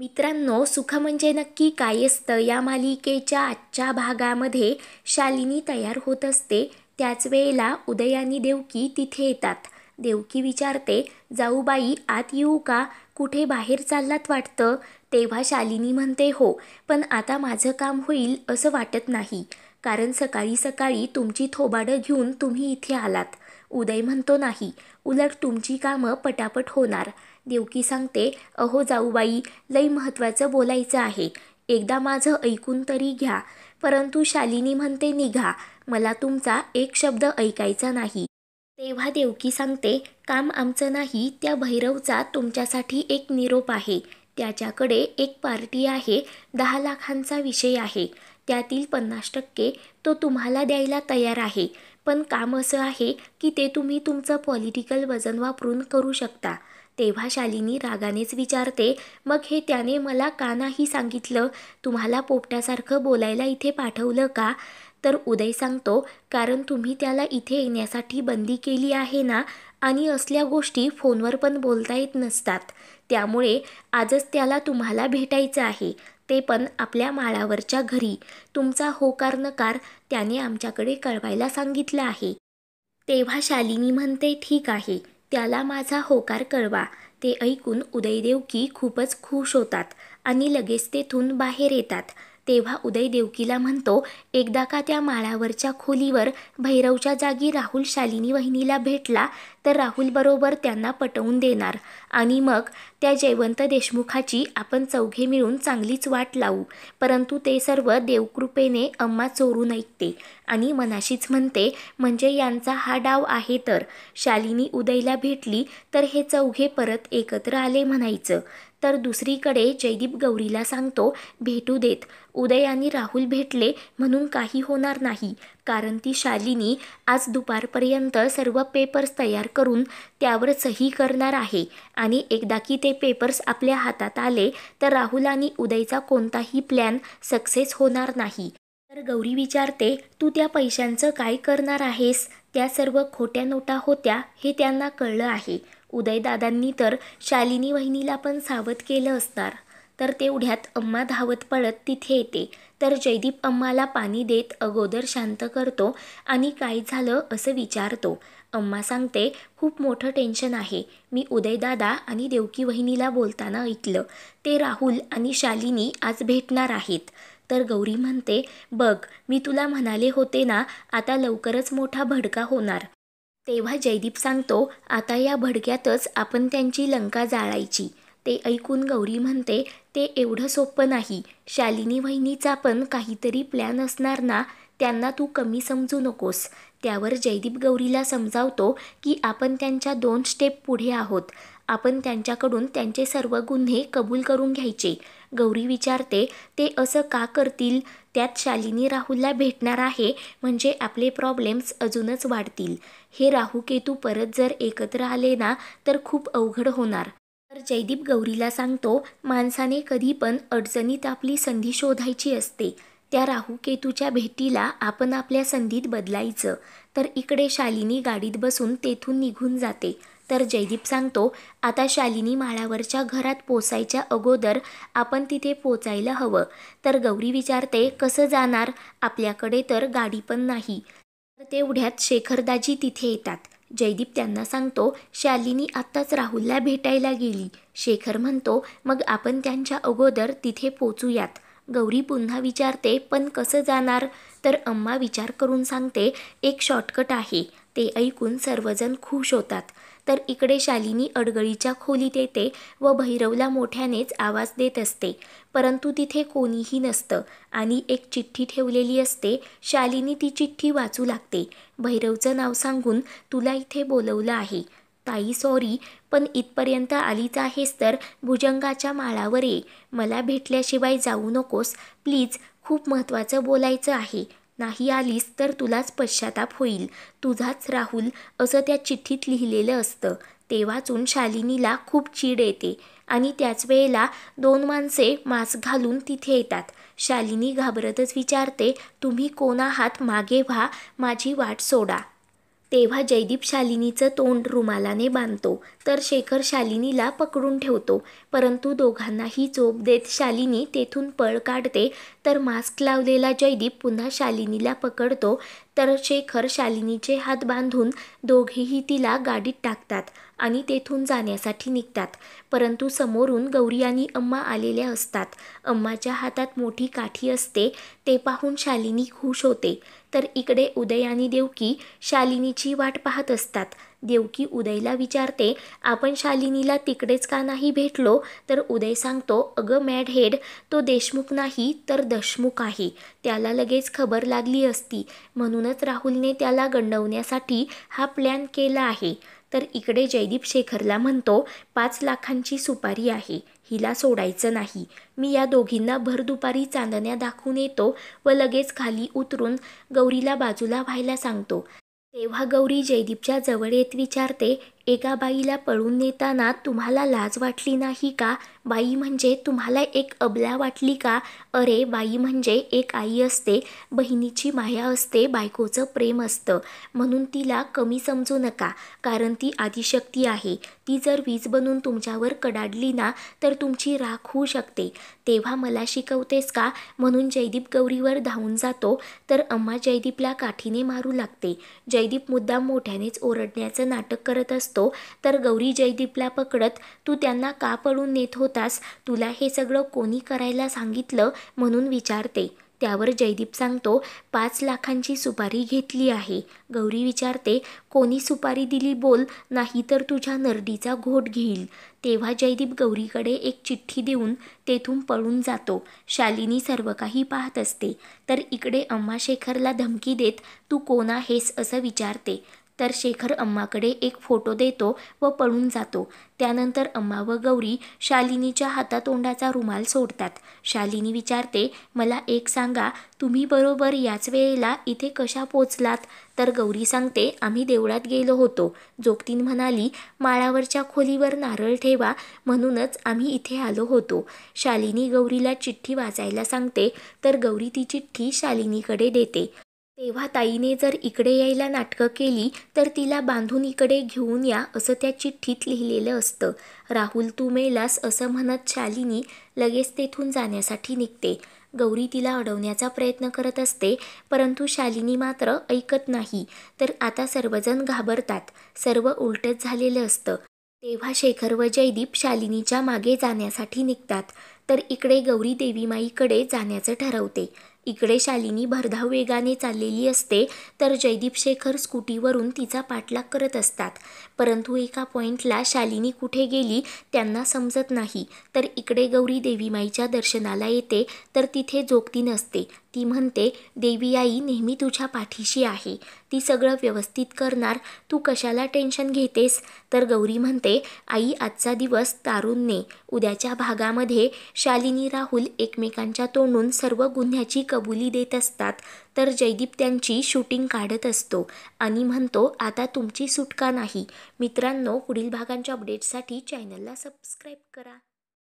मित्रांनो सुख म्हणजे नक्की काय असतं या मालिकेच्या आजच्या भागामध्ये शालिनी तयार होत असते त्याच वेळेला आणि देवकी तिथे येतात देवकी विचारते जाऊ बाई आत येऊ का कुठे बाहेर चाललात वाटतं तेव्हा शालिनी म्हणते हो पण आता माझं काम होईल असं वाटत नाही कारण सकाळी सकाळी तुमची थोबाडं घेऊन तुम्ही इथे आलात उदय म्हणतो नाही उलट तुमची कामं पटापट होणार देवकी सांगते अहो जाऊबाई लई महत्त्वाचं बोलायचं आहे एकदा माझं ऐकून तरी घ्या परंतु शालिनी म्हणते निघा मला तुमचा एक शब्द ऐकायचा नाही तेव्हा देवकी सांगते काम आमचं नाही त्या भैरवचा तुमच्यासाठी एक निरोप आहे त्याच्याकडे एक पार्टी आहे दहा लाखांचा विषय आहे त्यातील पन्नास टक्के तो तुम्हाला द्यायला तयार आहे पण काम असं आहे की ते तुम्ही तुमचं पॉलिटिकल वजन वापरून करू शकता तेव्हा शालिनी रागानेच विचारते मग हे त्याने मला का नाही सांगितलं तुम्हाला पोपट्यासारखं बोलायला इथे पाठवलं का तर उदय सांगतो कारण तुम्ही त्याला इथे येण्यासाठी बंदी केली आहे ना आणि असल्या गोष्टी फोनवर पण बोलता येत नसतात त्यामुळे आजच त्याला तुम्हाला भेटायचं आहे ते पण आपल्या माळावरच्या घरी तुमचा होकार नकार त्याने आमच्याकडे कळवायला सांगितलं आहे तेव्हा शालिनी म्हणते ठीक आहे त्याला माझा होकार कळवा ते ऐकून उदयदेव की खूपच खुश होतात आणि लगेच तेथून बाहेर येतात तेव्हा उदय देवकीला म्हणतो एकदा का त्या माळावरच्या खोलीवर भैरवच्या जागी राहुल शालिनी वहिनीला भेटला तर राहुल बरोबर त्यांना पटवून देणार आणि मग त्या जयवंत देशमुखाची आपण चौघे मिळून चांगलीच वाट लावू परंतु ते सर्व देवकृपेने अम्मा चोरून ऐकते आणि मनाशीच म्हणते म्हणजे यांचा हा डाव आहे तर शालिनी उदयला भेटली तर हे चौघे परत एकत्र आले म्हणायचं तर दुसरीकडे जयदीप गौरीला सांगतो भेटू देत उदय आणि राहुल भेटले म्हणून काही होणार नाही कारण ती शालिनी आज दुपारपर्यंत सर्व पेपर्स तयार करून त्यावर सही करणार आहे आणि एकदा की ते पेपर्स आपल्या हातात आले तर राहुल आणि उदयचा कोणताही प्लॅन सक्सेस होणार नाही तर गौरी विचारते तू त्या पैशांचं काय करणार आहेस त्या सर्व खोट्या नोटा होत्या हे त्यांना कळलं आहे उदयदादांनी तर शालिनी वहिनीला पण सावध केलं असणार तर तेवढ्यात अम्मा धावत पळत तिथे येते तर जयदीप अम्माला पाणी देत अगोदर शांत करतो आणि काय झालं असं विचारतो अम्मा सांगते खूप मोठं टेन्शन आहे मी उदयदादा आणि देवकी वहिनीला बोलताना ऐकलं ते राहुल आणि शालिनी आज भेटणार आहेत तर गौरी म्हणते बघ मी तुला म्हणाले होते ना आता लवकरच मोठा भडका होणार तेव्हा जयदीप सांगतो आता या भडक्यातच आपण त्यांची लंका जाळायची ते ऐकून गौरी म्हणते ते एवढं सोपं नाही शालिनी वहिनीचा पण काहीतरी प्लॅन असणार ना त्यांना तू कमी समजू नकोस त्यावर जयदीप गौरीला समजावतो की आपण त्यांच्या दोन स्टेप पुढे आहोत आपण त्यांच्याकडून त्यांचे सर्व गुन्हे कबूल करून घ्यायचे गौरी विचारते ते असं का करतील त्यात शालिनी राहुलला भेटणार आहे म्हणजे आपले प्रॉब्लेम्स अजूनच वाढतील हे राहू केतू परत जर एकत्र आले ना तर खूप अवघड होणार तर जयदीप गौरीला सांगतो माणसाने कधी पण अडचणीत आपली संधी शोधायची असते त्या राहू केतूच्या भेटीला आपण आपल्या संधीत बदलायचं तर इकडे शालिनी गाडीत बसून तेथून निघून जाते तर जयदीप सांगतो आता शालिनी माळावरच्या घरात पोचायच्या अगोदर आपण तिथे पोचायला हवं तर गौरी विचारते कसं जाणार आपल्याकडे तर गाडी पण नाही तर तेवढ्यात शेखरदाजी तिथे येतात जयदीप त्यांना सांगतो शालिनी आत्ताच राहुलला भेटायला गेली शेखर म्हणतो मग आपण त्यांच्या अगोदर तिथे पोचूयात गौरी पुन्हा विचारते पण कसं जाणार तर अम्मा विचार करून सांगते एक शॉर्टकट आहे ते ऐकून सर्वजण खुश होतात तर इकडे शालिनी अडगळीच्या खोलीत येते व भैरवला मोठ्यानेच आवाज देत असते परंतु तिथे कोणीही नसतं आणि एक चिठ्ठी ठेवलेली असते शालिनी ती चिठ्ठी वाचू लागते भैरवचं नाव सांगून तुला इथे बोलवलं आहे ताई सॉरी पण इथपर्यंत आलीच आहेस तर भुजंगाच्या माळावर ये मला भेटल्याशिवाय जाऊ नकोस प्लीज खूप महत्त्वाचं बोलायचं आहे नाही आलीस तर तुलाच पश्चाताप होईल तुझाच राहुल असं त्या चिठ्ठीत लिहिलेलं असतं तेव्हाचून शालिनीला खूप चीड येते आणि त्याच वेळेला दोन माणसे मास्क घालून तिथे येतात शालिनी घाबरतच विचारते तुम्ही कोणा हात मागे व्हा माझी वाट सोडा तेव्हा जयदीप शालिनीचं तोंड रुमालाने बांधतो तर शेखर शालिनीला पकडून ठेवतो परंतु दोघांनाही झोप देत शालिनी तेथून पळ काढते तर मास्क लावलेला जयदीप पुन्हा शालिनीला पकडतो तर शेखर शालिनीचे हात बांधून दोघेही तिला गाडीत टाकतात आणि तेथून जाण्यासाठी निघतात परंतु समोरून गौरी आणि अम्मा आलेल्या असतात अम्माच्या हातात मोठी काठी असते ते पाहून शालिनी खुश होते तर इकडे उदय आणि देवकी शालिनीची वाट पाहत असतात देवकी उदयला विचारते आपण शालिनीला तिकडेच का नाही भेटलो तर उदय सांगतो अगं मॅड हेड तो देशमुख नाही तर दशमुख आहे त्याला लगेच खबर लागली असती म्हणूनच राहुलने त्याला गंडवण्यासाठी हा प्लॅन केला आहे तर इकडे जयदीप शेखरला म्हणतो पाच लाखांची सुपारी आहे हिला सोडायचं नाही मी या दोघींना भर दुपारी चांदण्या दाखवून येतो व लगेच खाली उतरून गौरीला बाजूला व्हायला सांगतो तेव्हा गौरी जयदीपच्या जवळ येत विचारते एका बाईला पळून नेताना तुम्हाला लाज वाटली नाही का बाई म्हणजे तुम्हाला एक अबला वाटली का अरे बाई म्हणजे एक आई असते बहिणीची माया असते बायकोचं प्रेम असतं म्हणून तिला कमी समजू नका कारण ती आदिशक्ती आहे ती जर वीज बनून तुमच्यावर कडाडली ना तर तुमची राख होऊ शकते तेव्हा मला शिकवतेस का म्हणून जयदीप गौरीवर धावून जातो तर अम्मा जयदीपला काठीने मारू लागते जयदीप मुद्दाम मोठ्यानेच ओरडण्याचं नाटक करत असतो असतो तर गौरी जयदीपला पकडत तू त्यांना का पळून नेत होतास तुला हे सगळं कोणी करायला सांगितलं म्हणून विचारते त्यावर जयदीप सांगतो पाच लाखांची सुपारी घेतली आहे गौरी विचारते कोणी सुपारी दिली बोल नाही तर तुझ्या नर्डीचा घोट घेईल तेव्हा जयदीप गौरीकडे एक चिठ्ठी देऊन तेथून पळून जातो शालिनी सर्व काही पाहत असते तर इकडे अम्मा शेखरला धमकी देत तू कोण आहेस असं विचारते तर शेखर अम्माकडे एक फोटो देतो व पळून जातो त्यानंतर अम्मा व गौरी शालिनीच्या हातातोंडाचा रुमाल सोडतात शालिनी विचारते मला एक सांगा तुम्ही बरोबर याच वेळेला इथे कशा पोचलात तर गौरी सांगते आम्ही देवळात गेलो होतो जोगतीन म्हणाली माळावरच्या खोलीवर नारळ ठेवा म्हणूनच आम्ही इथे आलो होतो शालिनी गौरीला चिठ्ठी वाचायला सांगते तर गौरी ती चिठ्ठी शालिनीकडे देते तेव्हा ताईने जर इकडे यायला नाटकं केली तर तिला बांधून इकडे घेऊन या असं त्या चिठ्ठीत लिहिलेलं असतं राहुल तू मेलास असं म्हणत शालिनी लगेच तेथून जाण्यासाठी निघते गौरी तिला अडवण्याचा प्रयत्न करत असते परंतु शालिनी मात्र ऐकत नाही तर आता सर्वजण घाबरतात सर्व उलटच झालेलं असतं तेव्हा शेखर व जयदीप शालिनीच्या मागे जाण्यासाठी निघतात तर इकडे गौरी देवीमाईकडे जाण्याचं ठरवते इकडे शालिनी भरधाव वेगाने चाललेली असते तर जयदीप शेखर स्कूटीवरून तिचा पाठलाग करत असतात परंतु एका पॉईंटला शालिनी कुठे गेली त्यांना समजत नाही तर इकडे गौरी देवीमाईच्या दर्शनाला येते तर तिथे जोगती नसते ती म्हणते देवी आई नेहमी तुझ्या पाठीशी आहे ती सगळं व्यवस्थित करणार तू कशाला टेन्शन घेतेस तर गौरी म्हणते आई आजचा दिवस तारून ने उद्याच्या भागामध्ये शालिनी राहुल एकमेकांच्या तोंडून सर्व गुन्ह्याची कव कबुली देत असतात तर जयदीप त्यांची शूटिंग काढत असतो आणि म्हणतो आता तुमची सुटका नाही मित्रांनो पुढील भागांच्या अपडेटसाठी चॅनलला सबस्क्राईब करा